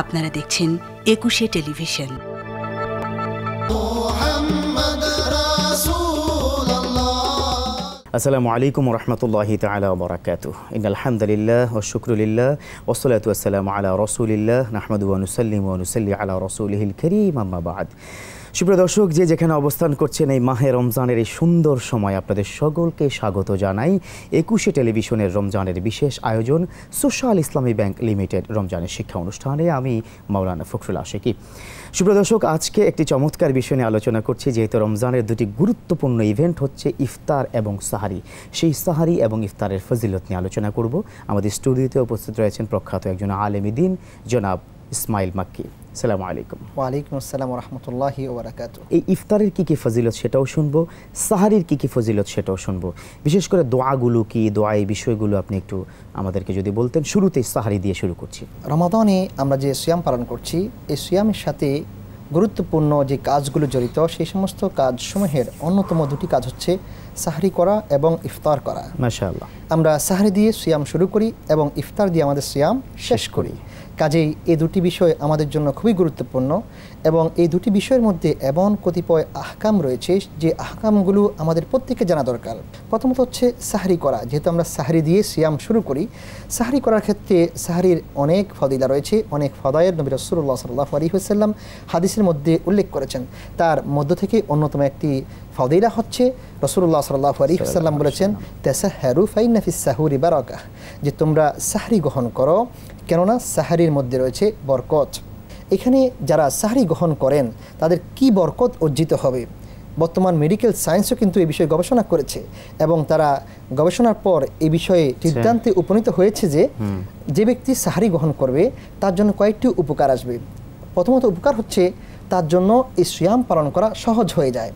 আপনারা দেখছেন একুশে টেলিভিশন আসসালামু আলাইকুম রহমতুল্লাহ তালা বরাকাত ইন আলহামদুলিল্লাহ ও শুক্রুলিল্লাহ ওসলাত আসসালাম আলা রসুলিল্লাহ নাহমদ ওয়ানুসাল্লিম ওয়ানুসাল্লি আলা রসুলহিল করিম আম্মাবাদ সুপ্রিয় দর্শক যে যেখানে অবস্থান করছেন এই মাহে রমজানের এই সুন্দর সময় আপনাদের সকলকে স্বাগত জানাই একুশে টেলিভিশনের রমজানের বিশেষ আয়োজন সোশ্যাল ইসলামী ব্যাংক লিমিটেড রমজানের শিক্ষা অনুষ্ঠানে আমি মাওলানা ফখরুল আশেকি সুপ্রিয় দর্শক আজকে একটি চমৎকার বিষয় নিয়ে আলোচনা করছি যেহেতু রমজানের দুটি গুরুত্বপূর্ণ ইভেন্ট হচ্ছে ইফতার এবং সাহারি সেই সাহারি এবং ইফতারের ফজিলত নিয়ে আলোচনা করব আমাদের স্টুডিওতে উপস্থিত রয়েছেন প্রখ্যাত একজন আলেমিদ্দিন জনাব ইসমাইল মাক্কি সালামু আলাইকুম ওয়ালাইকুম আসসালাম রহমতুল্লাহি ওবরাকাত এই ইফতারের কী কী ফজিলত সেটাও শুনবো সাহারির কী কী ফজিলত সেটাও শুনবো বিশেষ করে দোয়াগুলো কি দোয়া এই বিষয়গুলো আপনি একটু আমাদেরকে যদি বলতেন শুরুতে সাহারি দিয়ে শুরু করছি রমাদানে আমরা যে সিয়াম পালন করছি এই সিয়ামের সাথে গুরুত্বপূর্ণ যে কাজগুলো জড়িত সেই সমস্ত কাজসমূহের অন্যতম দুটি কাজ হচ্ছে সাহারি করা এবং ইফতার করা মাসা আমরা সাহারি দিয়ে সিয়াম শুরু করি এবং ইফতার দিয়ে আমাদের সিয়াম শেষ করি কাজেই এই দুটি বিষয় আমাদের জন্য খুবই গুরুত্বপূর্ণ এবং এই দুটি বিষয়ের মধ্যে এমন কতিপয় আহকাম রয়েছে যে আহকামগুলো আমাদের প্রত্যেকে জানা দরকার প্রথমত হচ্ছে সাহারি করা যেহেতু আমরা সাহারি দিয়ে সিয়াম শুরু করি সাহারি করার ক্ষেত্রে সাহারির অনেক ফদিলা রয়েছে অনেক ফদায়ের নবীর রসুল্লাহ সাল্লাহ আলী হুসাল্লাম হাদিসের মধ্যে উল্লেখ করেছেন তার মধ্য থেকে অন্যতম একটি ফদিলা হচ্ছে রসুল্লাহ সাল্লাহ আলী হুসাল্লাম বলেছেন তেসা হ্যারু ফাইনাফিস সাহুরি বারকাহ যে তোমরা সাহারি গ্রহণ করো কেননা সাহারির মধ্যে রয়েছে বরকত এখানে যারা সাহারি গ্রহণ করেন তাদের কি বরকত অর্জিত হবে বর্তমান মেডিকেল সায়েন্সও কিন্তু এই বিষয়ে গবেষণা করেছে এবং তারা গবেষণার পর এই বিষয়ে আচ্ছা। সিদ্ধান্তে উপনীত হয়েছে যে যে ব্যক্তি সাহারি গ্রহণ করবে তার জন্য কয়েকটি উপকার আসবে প্রথমত উপকার হচ্ছে তার জন্য এই শ্যাম পালন করা সহজ হয়ে যায়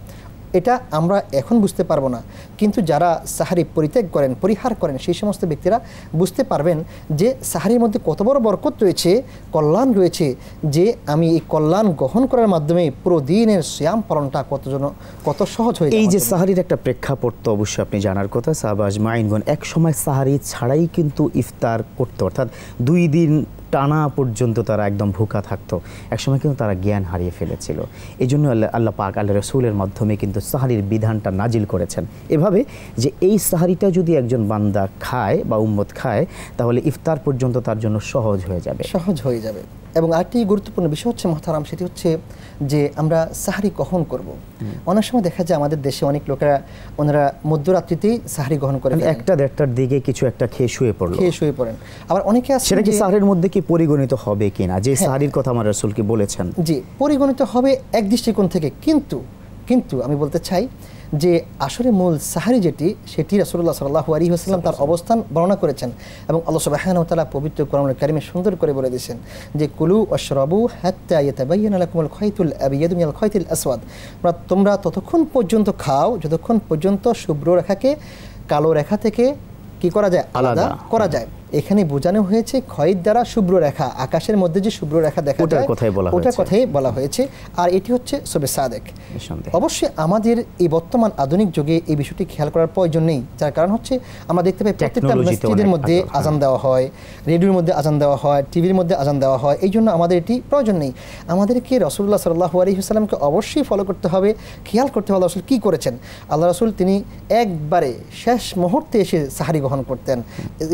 এটা আমরা এখন বুঝতে পারবো না কিন্তু যারা সাহারি পরিত্যাগ করেন পরিহার করেন সেই সমস্ত ব্যক্তিরা বুঝতে পারবেন যে সাহারির মধ্যে কত বড় বরকত রয়েছে কল্যাণ রয়েছে যে আমি এই কল্যাণ গ্রহণ করার মাধ্যমে পুরো দিনের শ্যাম পালনটা কতজন কত সহজ হয়ে এই যে সাহারির একটা প্রেক্ষাপট তো অবশ্যই আপনি জানার কথা সাহবাজ মাইনগন এক সময় সাহারি ছাড়াই কিন্তু ইফতার করতো অর্থাৎ দুই দিন টানা পর্যন্ত তারা একদম ভুকা থাকতো একসময় কিন্তু তারা জ্ঞান হারিয়ে ফেলেছিল এই জন্য আল্লাহ আল্লাহ পাক আল্লাহ রসুলের মাধ্যমে কিন্তু সাহারির বিধানটা নাজিল করেছেন এভাবে যে এই সাহারিটা যদি একজন বান্দা খায় বা উম্মত খায় তাহলে ইফতার পর্যন্ত তার জন্য সহজ হয়ে যাবে সহজ হয়ে যাবে এবং আরেকটি গুরুত্বপূর্ণ বিষয় হচ্ছে মহতারাম সেটি হচ্ছে যে আমরা সাহারি গ্রহণ করব। অনেক সময় দেখা যায় আমাদের দেশে অনেক লোকেরা ওনারা মধ্যরাত্রিতেই সাহারি গ্রহণ করেন মানে একটা দেড়টার দিকে কিছু একটা খেয়ে শুয়ে পড়লো খেয়ে শুয়ে পড়েন আবার অনেকে আছে সেটা কি সাহারির মধ্যে কি পরিগণিত হবে কিনা যে হ্যাঁ। সাহারির কথা আমার কি বলেছেন জি পরিগণিত হবে এক দৃষ্টিকোণ থেকে কিন্তু কিন্তু আমি বলতে চাই যে আসরে মূল সাহারি যেটি সেটি রাসুল্লাহ সাল্লাহ আলী হাসলাম তার অবস্থান বর্ণনা করেছেন এবং আল্লাহ তালা পবিত্র কোরআন কারিমে সুন্দর করে বলে দিয়েছেন যে কুলু অশরবু হ্যাত্তাইয়াতাবাইয়ানালাকুমুল খয়তুল খয়তুল আসওয়াদ তোমরা ততক্ষণ পর্যন্ত খাও যতক্ষণ পর্যন্ত শুভ্র রেখাকে কালো রেখা থেকে কি করা যায় আলাদা করা যায় এখানে বোঝানো হয়েছে ক্ষয়ের দ্বারা শুভ্র রেখা আকাশের মধ্যে যে শুভ্র রেখা দেখা ওটার কথাই বলা ওটার কথাই বলা হয়েছে আর এটি হচ্ছে সবে সাদেক অবশ্যই আমাদের এই বর্তমান আধুনিক যুগে এই বিষয়টি খেয়াল করার প্রয়োজন নেই যার কারণ হচ্ছে আমরা দেখতে পাই প্রত্যেকটা মসজিদের মধ্যে আজান দেওয়া হয় রেডিওর মধ্যে আজান দেওয়া হয় টিভির মধ্যে আজান দেওয়া হয় এই জন্য আমাদের এটি প্রয়োজন নেই আমাদেরকে রসুল্লাহ সাল্লাহ আলহিহাস্লামকে অবশ্যই ফলো করতে হবে খেয়াল করতে হবে আল্লাহ রসুল কী করেছেন আল্লাহ রসুল তিনি একবারে শেষ মুহূর্তে এসে সাহারি গ্রহণ করতেন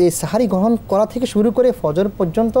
এই সাহারি গ্রহণ করা থেকে শুরু করে ফজর পর্যন্ত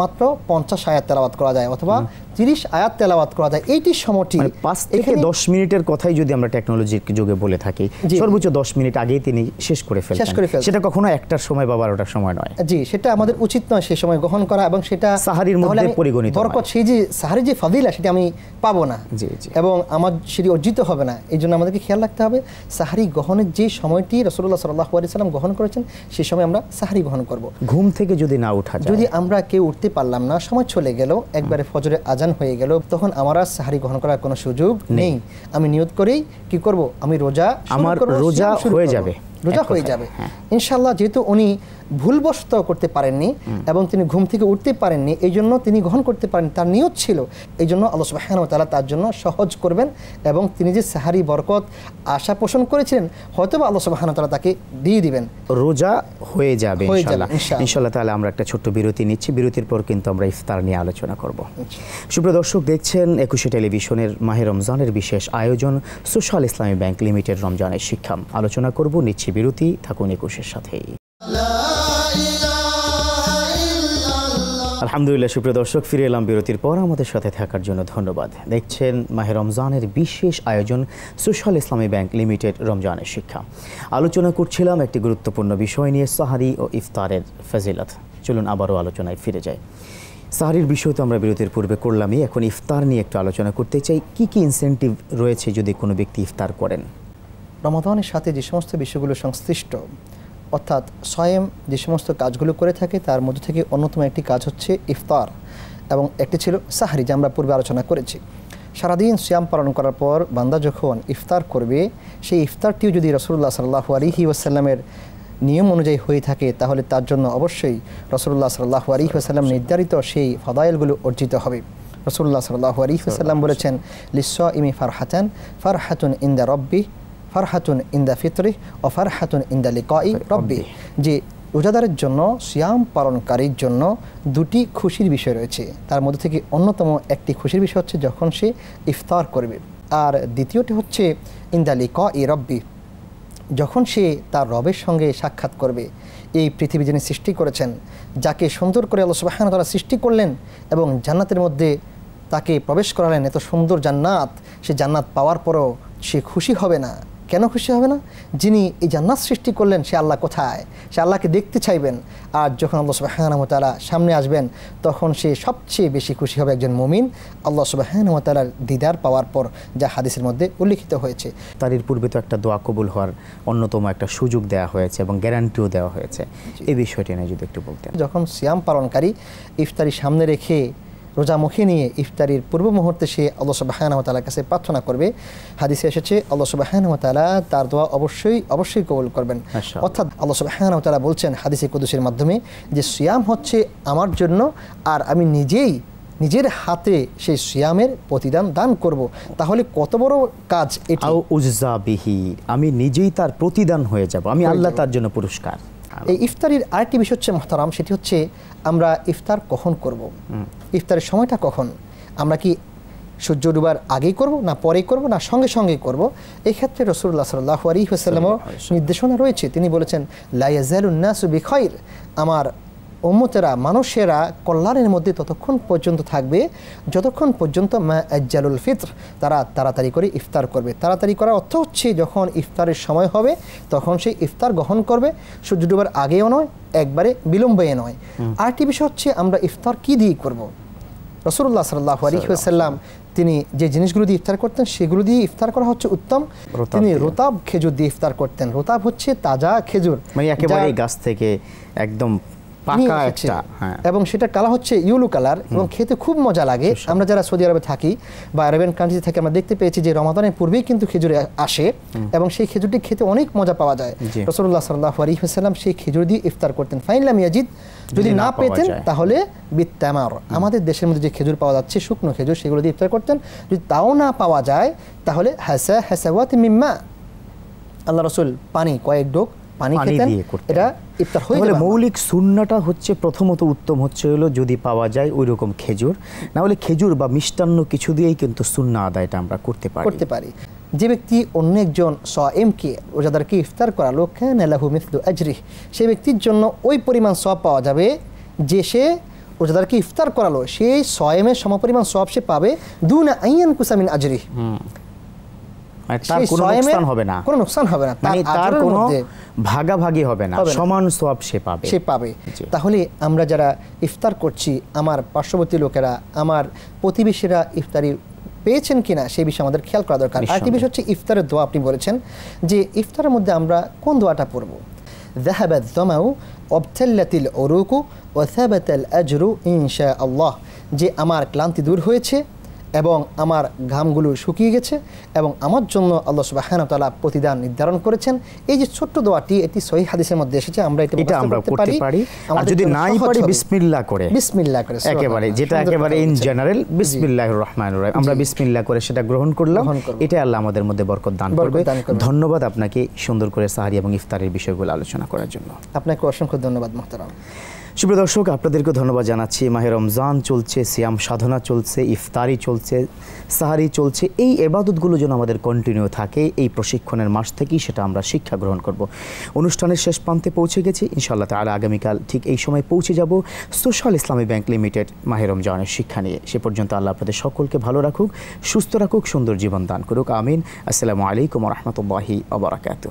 মাত্র পঞ্চাশ আয়াত তেলাবাত করা যায় অথবা তিরিশ আয়াত তেলাবাত করা যায় এইটি সময়টি মানে পাঁচ থেকে দশ মিনিটের কথাই যদি আমরা টেকনোলজির যুগে বলে থাকি সর্বোচ্চ দশ মিনিট আগেই তিনি শেষ করে ফেলেন শেষ করে ফেলেন সেটা কখনো একটার সময় বা বারোটার সময় নয় জি সেটা আমাদের উচিত নয় সেই সময় গ্রহণ করা এবং সেটা সাহারির মধ্যে পরিগণিত বরকত সেই যে সাহারি যে ফাদিলা সেটা আমি পাবো না জি এবং আমার সেটি অর্জিত হবে না এই জন্য আমাদেরকে খেয়াল রাখতে হবে সাহারি গ্রহণের যে সময়টি রসুল্লাহ সাল্লাহ আলি সাল্লাম গ্রহণ করেছেন সেই সময় আমরা সাহারি গ্রহণ করব ঘুম থেকে যদি না উঠা যদি আমরা কেউ উঠতে পারলাম না সময় চলে গেল একবারে ফজরে আজান হয়ে গেল তখন আমার আর সাহারি গ্রহণ করার কোনো সুযোগ নেই আমি নিয়ত করেই কি করব আমি রোজা আমার রোজা হয়ে যাবে রোজা হয়ে যাবে হ্যাঁ। ইনশাল্লাহ যেহেতু উনি ভুলবশত করতে পারেননি এবং তিনি ঘুম থেকে উঠতে পারেননি এই জন্য তিনি গ্রহণ করতে পারেন তার নিয়ত ছিল এই জন্য আল্লাহ তারা তার জন্য সহজ করবেন এবং তিনি যে সাহারি বরকত আশা পোষণ করেছিলেন হয়তোবা আল্লাহ তারা তাকে দিয়ে দিবেন রোজা হয়ে যাবে ইনশাল্লাহ তাহলে আমরা একটা ছোট্ট বিরতি নিচ্ছি বিরতির পর কিন্তু আমরা ইফতার নিয়ে আলোচনা করব সুপ্রিয় দর্শক দেখছেন একুশে টেলিভিশনের মাহে রমজানের বিশেষ আয়োজন সোশ্যাল ইসলামী ব্যাংক লিমিটেড রমজানের শিক্ষা আলোচনা করব নিচ্ছি বিরতি থাকুন একুশের সাথেই আলহামদুলিল্লাহ সুপ্রিয় দর্শক ফিরে এলাম বিরতির পর আমাদের সাথে থাকার জন্য ধন্যবাদ দেখছেন মাহে রমজানের বিশেষ আয়োজন সোশ্যাল ইসলামী ব্যাংক লিমিটেড রমজানের শিক্ষা আলোচনা করছিলাম একটি গুরুত্বপূর্ণ বিষয় নিয়ে সাহারি ও ইফতারের ফেজিলত চলুন আবারও আলোচনায় ফিরে যাই সাহারির বিষয় তো আমরা বিরতির পূর্বে করলামই এখন ইফতার নিয়ে একটু আলোচনা করতে চাই কি কি ইনসেন্টিভ রয়েছে যদি কোনো ব্যক্তি ইফতার করেন রমাদানের সাথে যে সমস্ত বিষয়গুলো সংশ্লিষ্ট অর্থাৎ সয়েম যে সমস্ত কাজগুলো করে থাকে তার মধ্যে থেকে অন্যতম একটি কাজ হচ্ছে ইফতার এবং একটি ছিল সাহারি যা আমরা পূর্বে আলোচনা করেছি সারাদিন শ্যাম পালন করার পর বান্দা যখন ইফতার করবে সেই ইফতারটিও যদি রসুল্লাহ সাল্লাহ আলিহি ওসাল্লামের নিয়ম অনুযায়ী হয়ে থাকে তাহলে তার জন্য অবশ্যই রসুল্লাহ সাল্লাহ আলিহি ওসাল্লাম নির্ধারিত সেই ফদাইলগুলো অর্জিত হবে রসুল্লাহ সাল্লাহ আলিহি ওসাল্লাম বলেছেন লিস ইমি ফারহাতান ফারহাতুন ইন্দা রব্বি ফারহাতুন ইন্দা ফিতরি ও ফারহাতুন ইন্দা লিকাই রব্বি যে রোজাদারের জন্য সিয়াম পালনকারীর জন্য দুটি খুশির বিষয় রয়েছে তার মধ্যে থেকে অন্যতম একটি খুশির বিষয় হচ্ছে যখন সে ইফতার করবে আর দ্বিতীয়টি হচ্ছে ইন্দা লিকা ই রব্বি যখন সে তার রবের সঙ্গে সাক্ষাৎ করবে এই পৃথিবী যিনি সৃষ্টি করেছেন যাকে সুন্দর করে আলো সুবাহান তারা সৃষ্টি করলেন এবং জান্নাতের মধ্যে তাকে প্রবেশ করালেন এত সুন্দর জান্নাত সে জান্নাত পাওয়ার পরও সে খুশি হবে না কেন খুশি হবে না যিনি এই জান্নাত সৃষ্টি করলেন সে আল্লাহ কোথায় সে আল্লাহকে দেখতে চাইবেন আর যখন আল্লাহ সুবাহানতালা সামনে আসবেন তখন সে সবচেয়ে বেশি খুশি হবে একজন মুমিন আল্লাহ সুবাহানতালার দিদার পাওয়ার পর যা হাদিসের মধ্যে উল্লিখিত হয়েছে তারির পূর্বে তো একটা দোয়া কবুল হওয়ার অন্যতম একটা সুযোগ দেওয়া হয়েছে এবং গ্যারান্টিও দেওয়া হয়েছে এই বিষয়টি নিয়ে যদি একটু বলতেন যখন সিয়াম পালনকারী ইফতারি সামনে রেখে রোজামুখী নিয়ে ইফতারির পূর্ব মুহূর্তে সে আল্লাহ সুবাহানতালার কাছে প্রার্থনা করবে হাদিসে এসেছে আল্লাহ সুবাহানতালা তার দোয়া অবশ্যই অবশ্যই কবুল করবেন অর্থাৎ আল্লাহ সুবাহানতালা বলছেন হাদিসে কুদুসের মাধ্যমে যে সিয়াম হচ্ছে আমার জন্য আর আমি নিজেই নিজের হাতে সেই সিয়ামের প্রতিদান দান করব তাহলে কত বড় কাজ এটা উজাবিহি আমি নিজেই তার প্রতিদান হয়ে যাব আমি আল্লাহ তার জন্য পুরস্কার এই ইফতারির আরেকটি বিষয় হচ্ছে মহতারাম সেটি হচ্ছে আমরা ইফতার কখন করব। ইফতারের সময়টা কখন আমরা কি সূর্য ডুবার আগেই করব না পরেই করব না সঙ্গে সঙ্গেই করব এক্ষেত্রে রসুল্লাহ সাল্লাহ আলী হাসাল্লামও নির্দেশনা রয়েছে তিনি বলেছেন নাসু বিখয়ের আমার উম্মতেরা মানুষেরা কল্যাণের মধ্যে ততক্ষণ পর্যন্ত থাকবে যতক্ষণ পর্যন্ত মা আজ্জালুল ফিত্র তারা তাড়াতাড়ি করে ইফতার করবে তাড়াতাড়ি করার অর্থ হচ্ছে যখন ইফতারের সময় হবে তখন সেই ইফতার গ্রহণ করবে সূর্য ডুবার আগেও নয় একবারে বিলম্বে নয় আরটি বিষয় হচ্ছে আমরা ইফতার কি দিয়ে করব। রসুল্লাহ সাল্লাহ আলহিহাসাল্লাম তিনি যে জিনিসগুলো দিয়ে ইফতার করতেন সেগুলো দিয়ে ইফতার করা হচ্ছে উত্তম তিনি রোতাব খেজুর দিয়ে ইফতার করতেন রোতাব হচ্ছে তাজা খেজুর মানে একেবারে গাছ থেকে একদম পাকা একটা হ্যাঁ। এবং সেটা কালার হচ্ছে ইউলো কালার এবং খেতে খুব মজা লাগে আমরা যারা সৌদি আরবে থাকি বা আরবিয়ান কান্ট্রিতে থাকি আমরা দেখতে পেয়েছি যে রমাদানের পূর্বেই কিন্তু খেজুর আসে এবং সেই খেজুরটি খেতে অনেক মজা পাওয়া যায় রসুল্লাহ সাল্লাহ আলহিহাল্লাম সেই খেজুর দিয়ে ইফতার করতেন ফাইনলাম ইয়াজিদ যদি না পেতেন তাহলে বিত্তামার আমাদের দেশের মধ্যে যে খেজুর পাওয়া যাচ্ছে শুকনো খেজুর সেগুলো দিয়ে ইফতার করতেন যদি তাও না পাওয়া যায় তাহলে হ্যাসা হ্যাসাওয়াত মিম্মা আল্লাহ রসুল পানি কয়েক ডোক পানি খেতেন এটা ইফতার হয়ে গেলে মৌলিক সুন্নাটা হচ্ছে প্রথমত উত্তম হচ্ছে হলো যদি পাওয়া যায় ওই রকম খেজুর না হলে খেজুর বা মিষ্টান্ন কিছু দিয়েই কিন্তু সুন্না আদায়টা আমরা করতে পারি করতে পারি যে ব্যক্তি অন্য একজন স এমকে রোজাদারকে ইফতার করা লক্ষ্যে নেলাহু মিসলু আজরিহ সেই ব্যক্তির জন্য ওই পরিমাণ সব পাওয়া যাবে যে সে রোজাদারকে ইফতার করালো সেই সয়েমের সমপরিমাণ সব সে পাবে দু না আইয়ান কুসামিন আজরি মানে তার কোনো নুকসান হবে না কোনো নুকসান হবে না মানে তার কোনো ভাগাভাগি হবে না সমান সে পাবে সে পাবে তাহলে আমরা যারা ইফতার করছি আমার পার্শ্ববর্তী লোকেরা আমার প্রতিবেশীরা ইফতারি পেয়েছেন কিনা সেই বিষয়ে আমাদের খেয়াল করা দরকার আরেকটি বিষয় হচ্ছে ইফতারের দোয়া আপনি বলেছেন যে ইফতারের মধ্যে আমরা কোন দোয়াটা পড়ব ذهب الظمأ وابتلت العروق وثبت الأجر إن شاء الله যে আমার ক্লান্তি দূর হয়েছে এবং আমার ঘামগুলো শুকিয়ে গেছে এবং আমার জন্য আল্লাহ সুবাহান তালা প্রতিদান নির্ধারণ করেছেন এই যে ছোট্ট দোয়াটি এটি সহি হাদিসের মধ্যে এসেছে আমরা এটা আমরা করতে পারি আর যদি নাই পারি বিসমিল্লাহ করে বিসমিল্লাহ করে একেবারে যেটা একেবারে ইন জেনারেল বিসমিল্লাহির রহমানির রহিম আমরা বিসমিল্লাহ করে সেটা গ্রহণ করলাম এটা আল্লাহ আমাদের মধ্যে বরকত দান করবে ধন্যবাদ আপনাকে সুন্দর করে সাহারি এবং ইফতারের বিষয়গুলো আলোচনা করার জন্য আপনাকে অসংখ্য ধন্যবাদ মোহতারাম শুভ দর্শক আপনাদেরকে ধন্যবাদ জানাচ্ছি মাহে রমজান চলছে সিয়াম সাধনা চলছে ইফতারি চলছে সাহারি চলছে এই এবাদতগুলো যেন আমাদের কন্টিনিউ থাকে এই প্রশিক্ষণের মাস থেকেই সেটা আমরা শিক্ষা গ্রহণ করব অনুষ্ঠানের শেষ প্রান্তে পৌঁছে গেছি ইনশাআল্লাহ তালা আগামীকাল ঠিক এই সময় পৌঁছে যাব সোশ্যাল ইসলামী ব্যাংক লিমিটেড মাহে রমজানের শিক্ষা নিয়ে সে পর্যন্ত আল্লাহ আপনাদের সকলকে ভালো রাখুক সুস্থ রাখুক সুন্দর জীবন দান করুক আমিন আসসালামু আলাইকুম রহমতুল্লাহি আবরাকাতু